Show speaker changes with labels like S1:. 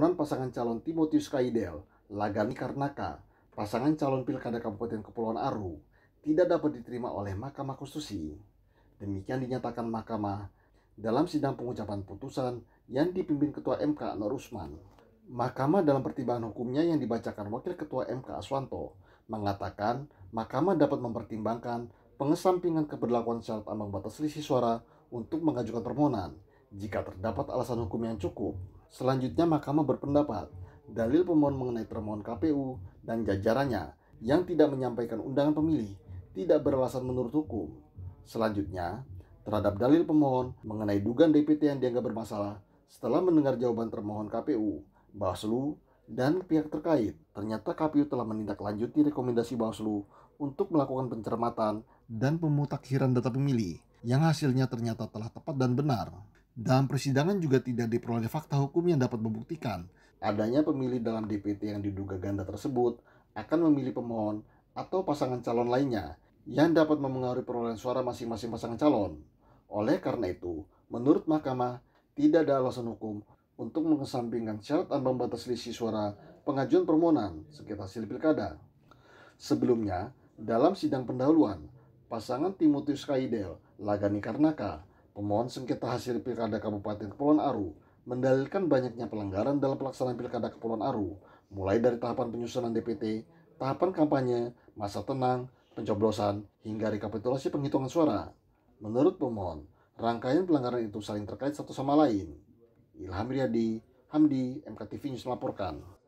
S1: Permohonan pasangan calon Timotius Kaidel, Lagani Karnaka, pasangan calon Pilkada Kabupaten Kepulauan Aru, tidak dapat diterima oleh Mahkamah Konstitusi. Demikian dinyatakan Mahkamah dalam sidang pengucapan putusan yang dipimpin Ketua MK Nur Usman. Mahkamah dalam pertimbangan hukumnya yang dibacakan Wakil Ketua MK Aswanto mengatakan Mahkamah dapat mempertimbangkan pengesampingan keberlakuan syarat ambang batas selisih suara untuk mengajukan permohonan jika terdapat alasan hukum yang cukup. Selanjutnya mahkamah berpendapat dalil pemohon mengenai termohon KPU dan jajarannya yang tidak menyampaikan undangan pemilih tidak beralasan menurut hukum. Selanjutnya, terhadap dalil pemohon mengenai dugaan DPT yang dianggap bermasalah setelah mendengar jawaban termohon KPU, Bawaslu, dan pihak terkait, ternyata KPU telah menindaklanjuti rekomendasi Bawaslu untuk melakukan pencermatan dan pemutakhiran data pemilih yang hasilnya ternyata telah tepat dan benar. Dalam persidangan juga tidak diperoleh fakta hukum yang dapat membuktikan adanya pemilih dalam DPT yang diduga ganda tersebut akan memilih pemohon atau pasangan calon lainnya yang dapat memengaruhi perolehan suara masing-masing pasangan calon. Oleh karena itu, menurut mahkamah, tidak ada alasan hukum untuk mengesampingkan syarat ambang batas selisih suara pengajuan permohonan sekitar hasil pilkada. Sebelumnya, dalam sidang pendahuluan, pasangan Timotius Kaidel Lagani Karnaka Pemohon sengketa hasil Pilkada Kabupaten Kepulauan Aru mendalilkan banyaknya pelanggaran dalam pelaksanaan Pilkada Kepulauan Aru, mulai dari tahapan penyusunan DPT, tahapan kampanye, masa tenang, pencoblosan, hingga rekapitulasi penghitungan suara. Menurut pemohon, rangkaian pelanggaran itu saling terkait satu sama lain. Ilham Riyadi, Hamdi, MKTV News melaporkan.